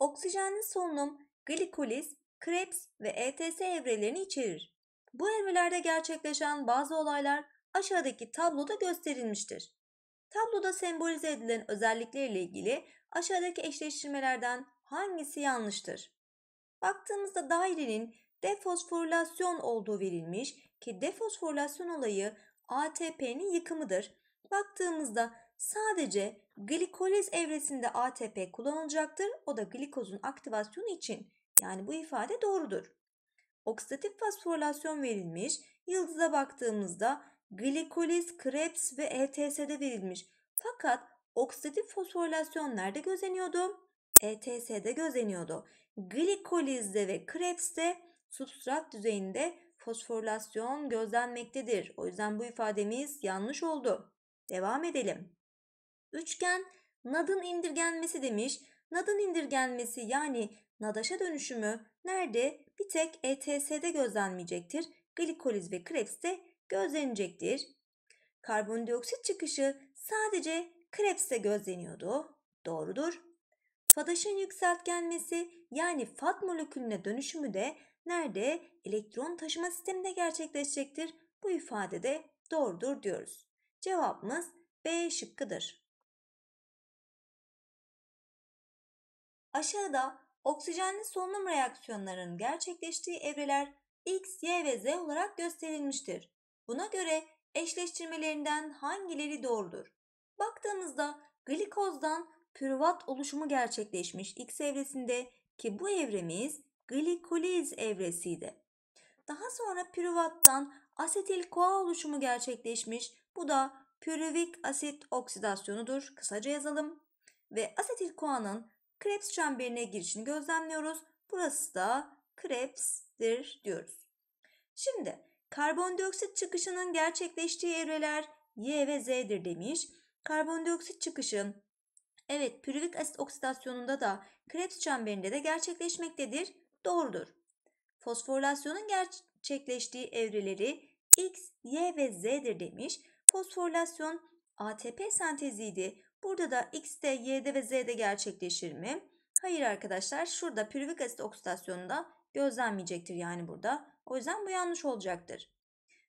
Oksijenli solunum, glikoliz, Krebs ve ETS evrelerini içerir. Bu evrelerde gerçekleşen bazı olaylar aşağıdaki tabloda gösterilmiştir. Tabloda sembolize edilen özelliklerle ilgili aşağıdaki eşleştirmelerden hangisi yanlıştır? Baktığımızda dairenin defosforilasyon olduğu verilmiş ki defosforilasyon olayı ATP'nin yıkımıdır. Baktığımızda Sadece glikoliz evresinde ATP kullanılacaktır. O da glikozun aktivasyonu için. Yani bu ifade doğrudur. Oksidatif fosforilasyon verilmiş. Yıldıza baktığımızda glikoliz, Krebs ve ETS'de verilmiş. Fakat oksidatif fosforilasyon nerede gözleniyordu? ETS'de gözleniyordu. Glikolizde ve Krebs'te substrat düzeyinde fosforilasyon gözlenmektedir. O yüzden bu ifademiz yanlış oldu. Devam edelim. Üçgen nadın indirgenmesi demiş. Nadın indirgenmesi yani nadaşa dönüşümü nerede? Bir tek ETS'de gözlenmeyecektir. Glikoliz ve Krebs'te gözlenecektir. Karbondioksit çıkışı sadece Krebs'te gözleniyordu. Doğrudur. Fadaşın yükseltgenmesi yani fat molekülüne dönüşümü de nerede? Elektron taşıma sisteminde gerçekleşecektir. Bu ifade de doğrudur diyoruz. Cevabımız B şıkkıdır. Aşağıda oksijenli solunum reaksiyonlarının gerçekleştiği evreler X, Y ve Z olarak gösterilmiştir. Buna göre eşleştirmelerinden hangileri doğrudur? Baktığımızda glikozdan pürvat oluşumu gerçekleşmiş X evresinde ki bu evremiz glikoliz evresiydi. Daha sonra pürvattan asetil koa oluşumu gerçekleşmiş. Bu da pürüvik asit oksidasyonudur. Kısaca yazalım. Ve asetil koanın Krebs çemberine girişini gözlemliyoruz. Burası da Krebs'tir diyoruz. Şimdi karbondioksit çıkışının gerçekleştiği evreler Y ve Z'dir demiş. Karbondioksit çıkışı evet pürivik asit oksidasyonunda da Krebs çemberinde de gerçekleşmektedir. Doğrudur. Fosforilasyonun gerçekleştiği evreleri X, Y ve Z'dir demiş. Fosforilasyon ATP senteziydi. Burada da X'de, Y'de ve Z'de gerçekleşir mi? Hayır arkadaşlar şurada pürivik asit oksidasyonunda gözlenmeyecektir yani burada. O yüzden bu yanlış olacaktır.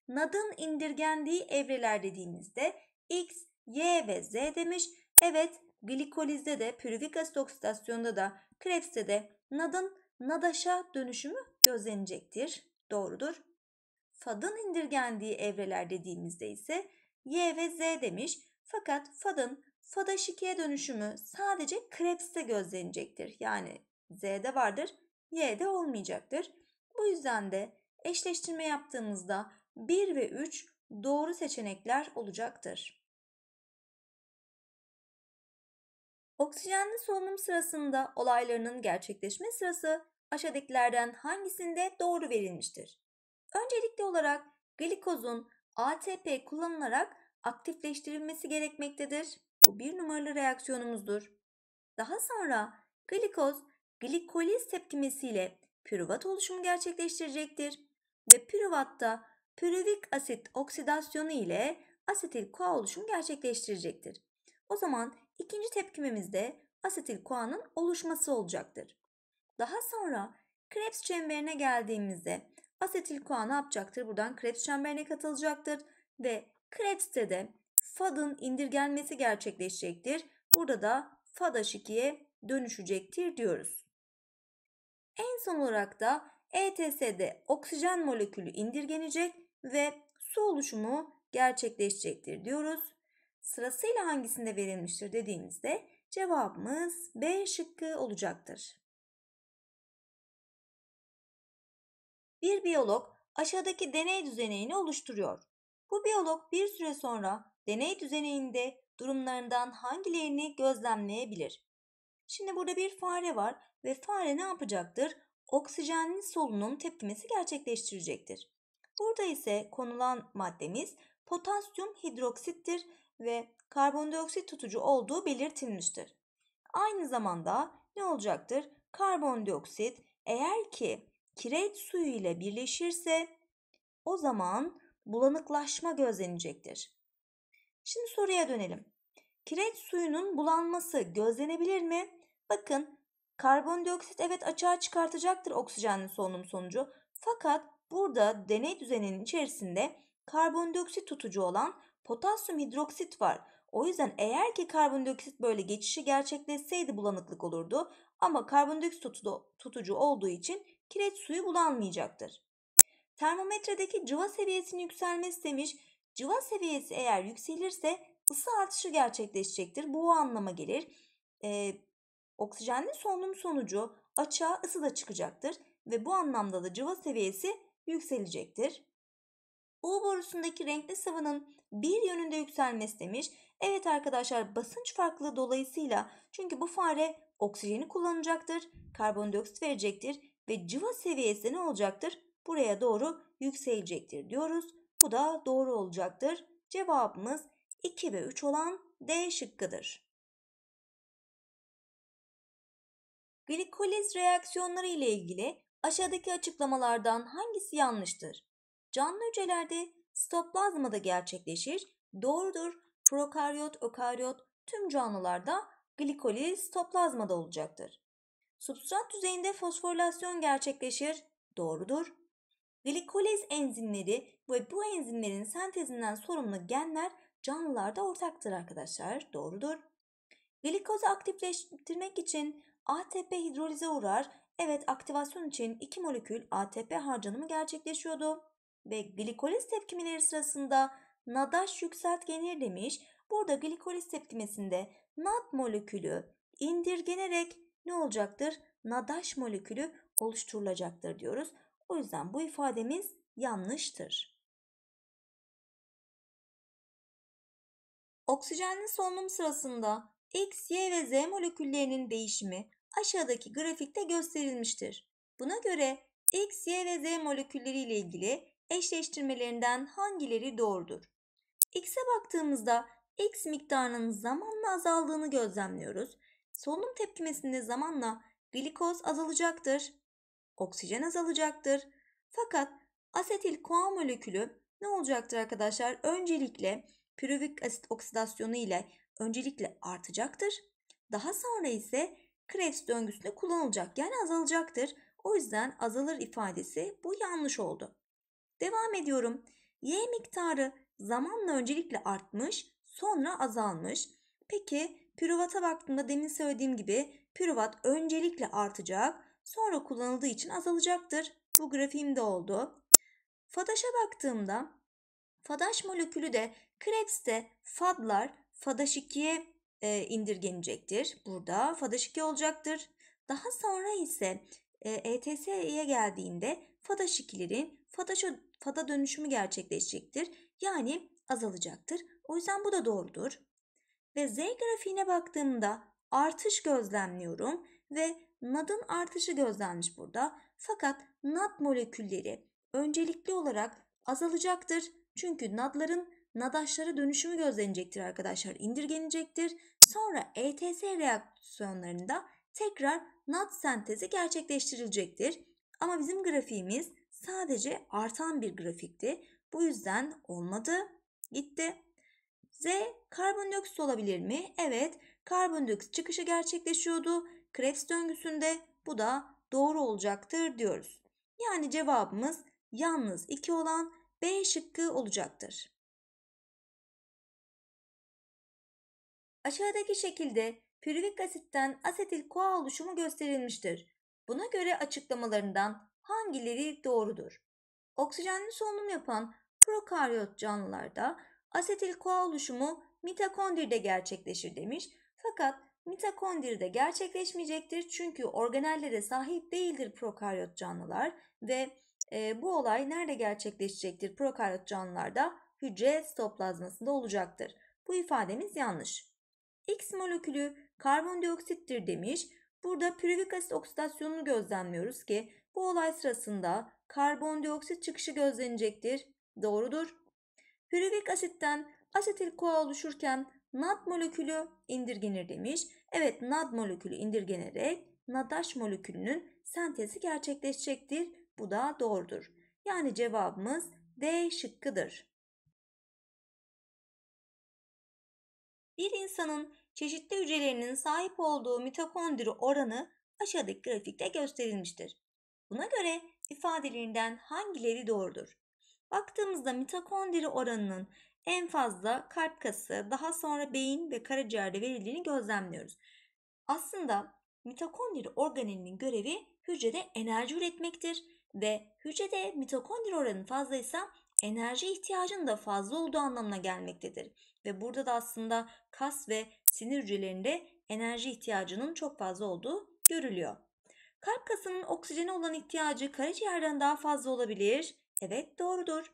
NAD'ın indirgendiği evreler dediğimizde X, Y ve Z demiş. Evet glikolizde de pürivik asit oksidasyonunda da Krebs'te de NAD'ın NADAŞ'a dönüşümü gözlenecektir. Doğrudur. FAD'ın indirgendiği evreler dediğimizde ise Y ve Z demiş. Fakat FAD'ın Soda şikiye dönüşümü sadece Krebs'te gözlenecektir. Yani Z'de vardır, Y'de olmayacaktır. Bu yüzden de eşleştirme yaptığımızda 1 ve 3 doğru seçenekler olacaktır. Oksijenli solunum sırasında olaylarının gerçekleşme sırası aşağıdakilerden hangisinde doğru verilmiştir? Öncelikli olarak glikozun ATP kullanılarak aktifleştirilmesi gerekmektedir. Bu bir numaralı reaksiyonumuzdur. Daha sonra glikoz glikoliz tepkimesiyle pürüvat oluşumu gerçekleştirecektir ve pürüvatta pürüvik asit oksidasyonu ile asetil koa oluşumu gerçekleştirecektir. O zaman ikinci tepkimemizde asetil koanın oluşması olacaktır. Daha sonra Krebs çemberine geldiğimizde asetil koa ne yapacaktır? Buradan Krebs çemberine katılacaktır ve Krebs'te de FAD'ın indirgenmesi gerçekleşecektir. Burada da FAD H2'ye dönüşecektir diyoruz. En son olarak da ETS'de oksijen molekülü indirgenecek ve su oluşumu gerçekleşecektir diyoruz. Sırasıyla hangisinde verilmiştir dediğimizde cevabımız B şıkkı olacaktır. Bir biyolog aşağıdaki deney düzenini oluşturuyor. Bu biyolog bir süre sonra deney düzeninde durumlarından hangilerini gözlemleyebilir? Şimdi burada bir fare var ve fare ne yapacaktır? Oksijenin solunum tepkimesi gerçekleştirecektir. Burada ise konulan maddemiz potasyum hidroksittir ve karbondioksit tutucu olduğu belirtilmiştir. Aynı zamanda ne olacaktır? Karbondioksit eğer ki kireç suyu ile birleşirse o zaman bulanıklaşma gözlenecektir. Şimdi soruya dönelim. Kireç suyunun bulanması gözlenebilir mi? Bakın karbondioksit evet açığa çıkartacaktır oksijenin solunum sonucu. Fakat burada deney düzeninin içerisinde karbondioksit tutucu olan potasyum hidroksit var. O yüzden eğer ki karbondioksit böyle geçişi gerçekleşseydi bulanıklık olurdu ama karbondioksit tutucu olduğu için kireç suyu bulanmayacaktır. Termometredeki cıva seviyesinin yükselmesi demiş. Cıva seviyesi eğer yükselirse ısı artışı gerçekleşecektir. Bu o anlama gelir. Ee, oksijenli solunum sonucu açığa ısı da çıkacaktır ve bu anlamda da cıva seviyesi yükselecektir. U borusundaki renkli sıvının bir yönünde yükselmesi demiş. Evet arkadaşlar basınç farklılığı dolayısıyla çünkü bu fare oksijeni kullanacaktır, karbondioksit verecektir ve cıva seviyesi ne olacaktır? buraya doğru yükselecektir diyoruz. Bu da doğru olacaktır. Cevabımız 2 ve 3 olan D şıkkıdır. Glikoliz reaksiyonları ile ilgili aşağıdaki açıklamalardan hangisi yanlıştır? Canlı hücrelerde sitoplazmada gerçekleşir. Doğrudur. Prokaryot, ökaryot tüm canlılarda glikoliz sitoplazmada olacaktır. Substrat düzeyinde fosforilasyon gerçekleşir. Doğrudur. Glikoliz enzimleri ve bu enzimlerin sentezinden sorumlu genler canlılarda ortaktır arkadaşlar. Doğrudur. Glikozu aktifleştirmek için ATP hidrolize uğrar. Evet aktivasyon için iki molekül ATP harcanımı gerçekleşiyordu. Ve glikoliz tepkimeleri sırasında NADH yükseltgenir demiş. Burada glikoliz tepkimesinde NAD molekülü indirgenerek ne olacaktır? NADH molekülü oluşturulacaktır diyoruz. O yüzden bu ifademiz yanlıştır. Oksijenli solunum sırasında X, Y ve Z moleküllerinin değişimi aşağıdaki grafikte gösterilmiştir. Buna göre X, Y ve Z molekülleri ile ilgili eşleştirmelerinden hangileri doğrudur? X'e baktığımızda X miktarının zamanla azaldığını gözlemliyoruz. Solunum tepkimesinde zamanla glikoz azalacaktır oksijen azalacaktır. Fakat asetil koa molekülü ne olacaktır arkadaşlar? Öncelikle pürüvik asit oksidasyonu ile öncelikle artacaktır. Daha sonra ise Krebs döngüsünde kullanılacak yani azalacaktır. O yüzden azalır ifadesi bu yanlış oldu. Devam ediyorum. Y miktarı zamanla öncelikle artmış sonra azalmış. Peki pürüvata baktığımda demin söylediğim gibi pürüvat öncelikle artacak sonra kullanıldığı için azalacaktır. Bu grafiğimde oldu. Fadaşa baktığımda Fadaş molekülü de Krebs'te Fadlar Fadaş 2'ye e, indirgenecektir. Burada Fadaş 2 olacaktır. Daha sonra ise e, ETS'ye geldiğinde Fadaş 2'lerin Fadaş'a Fada dönüşümü gerçekleşecektir. Yani azalacaktır. O yüzden bu da doğrudur. Ve Z grafiğine baktığımda artış gözlemliyorum ve NAD'ın artışı gözlenmiş burada. Fakat NAD molekülleri öncelikli olarak azalacaktır. Çünkü NAD'ların NADAŞ'lara dönüşümü gözlenecektir arkadaşlar. indirgenecektir. Sonra ETS reaksiyonlarında tekrar NAD sentezi gerçekleştirilecektir. Ama bizim grafiğimiz sadece artan bir grafikti. Bu yüzden olmadı. Gitti. Z karbondioksit olabilir mi? Evet, karbondioksit çıkışı gerçekleşiyordu. Krebs döngüsünde bu da doğru olacaktır diyoruz. Yani cevabımız yalnız 2 olan B şıkkı olacaktır. Aşağıdaki şekilde pürivik asitten asetil koa oluşumu gösterilmiştir. Buna göre açıklamalarından hangileri doğrudur? Oksijenli solunum yapan prokaryot canlılarda asetil koa oluşumu mitokondride gerçekleşir demiş. Fakat mitokondride gerçekleşmeyecektir. Çünkü organellere sahip değildir prokaryot canlılar ve e, bu olay nerede gerçekleşecektir? Prokaryot canlılarda hücre sitoplazmasında olacaktır. Bu ifademiz yanlış. X molekülü karbondioksittir demiş. Burada pürivik asit oksidasyonunu gözlemliyoruz ki bu olay sırasında karbondioksit çıkışı gözlenecektir. Doğrudur. Pürivik asitten asetil koa oluşurken NAD molekülü indirgenir demiş. Evet NAD molekülü indirgenerek NADH molekülünün sentezi gerçekleşecektir. Bu da doğrudur. Yani cevabımız D şıkkıdır. Bir insanın çeşitli hücrelerinin sahip olduğu mitokondri oranı aşağıdaki grafikte gösterilmiştir. Buna göre ifadelerinden hangileri doğrudur? Baktığımızda mitokondri oranının en fazla kalp kası, daha sonra beyin ve karaciğerde verildiğini gözlemliyoruz. Aslında mitokondri organelinin görevi hücrede enerji üretmektir ve hücrede mitokondri oranı fazlaysa enerji ihtiyacının da fazla olduğu anlamına gelmektedir. Ve burada da aslında kas ve sinir hücrelerinde enerji ihtiyacının çok fazla olduğu görülüyor. Kalp kasının oksijene olan ihtiyacı karaciğerden daha fazla olabilir. Evet doğrudur.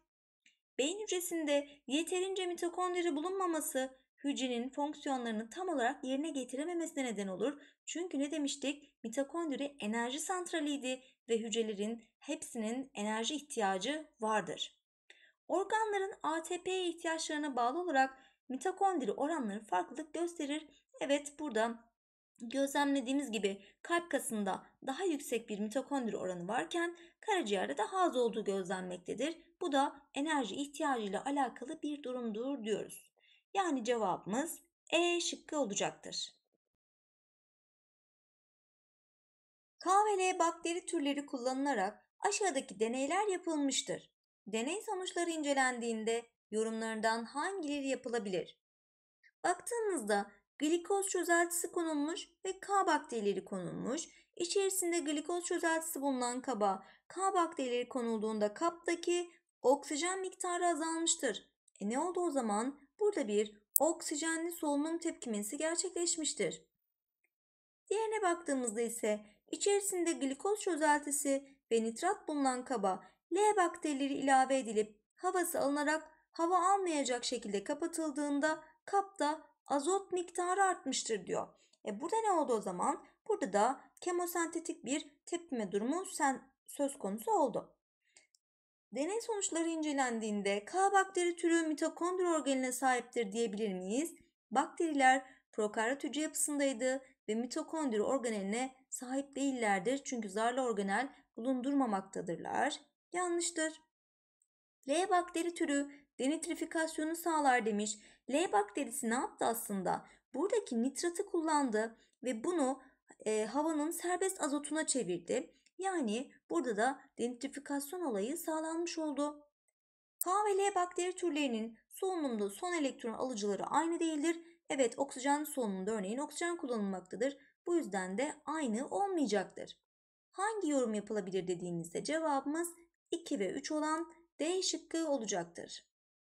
Beyin hücresinde yeterince mitokondri bulunmaması hücrenin fonksiyonlarını tam olarak yerine getirememesine neden olur. Çünkü ne demiştik? Mitokondri enerji santraliydi ve hücrelerin hepsinin enerji ihtiyacı vardır. Organların ATP'ye ihtiyaçlarına bağlı olarak mitokondri oranları farklılık gösterir. Evet burada Gözlemlediğimiz gibi kalp kasında daha yüksek bir mitokondri oranı varken karaciğerde daha az olduğu gözlenmektedir. Bu da enerji ihtiyacıyla alakalı bir durumdur diyoruz. Yani cevabımız E şıkkı olacaktır. K bakteri türleri kullanılarak aşağıdaki deneyler yapılmıştır. Deney sonuçları incelendiğinde yorumlarından hangileri yapılabilir? Baktığımızda glikoz çözeltisi konulmuş ve K bakterileri konulmuş. İçerisinde glikoz çözeltisi bulunan kaba K bakterileri konulduğunda kaptaki oksijen miktarı azalmıştır. E ne oldu o zaman? Burada bir oksijenli solunum tepkimesi gerçekleşmiştir. Diğerine baktığımızda ise içerisinde glikoz çözeltisi ve nitrat bulunan kaba L bakterileri ilave edilip havası alınarak hava almayacak şekilde kapatıldığında kapta azot miktarı artmıştır diyor. E burada ne oldu o zaman? Burada da kemosentetik bir tepkime durumu sen söz konusu oldu. Deney sonuçları incelendiğinde K bakteri türü mitokondri organeline sahiptir diyebilir miyiz? Bakteriler prokaryot hücre yapısındaydı ve mitokondri organeline sahip değillerdir çünkü zarlı organel bulundurmamaktadırlar. Yanlıştır. L bakteri türü denitrifikasyonu sağlar demiş L bakterisi ne yaptı aslında? Buradaki nitratı kullandı ve bunu e, havanın serbest azotuna çevirdi. Yani burada da denitrifikasyon olayı sağlanmış oldu. K ve L bakteri türlerinin solunumda son elektron alıcıları aynı değildir. Evet oksijen solunumda örneğin oksijen kullanılmaktadır. Bu yüzden de aynı olmayacaktır. Hangi yorum yapılabilir dediğinizde cevabımız 2 ve 3 olan D şıkkı olacaktır.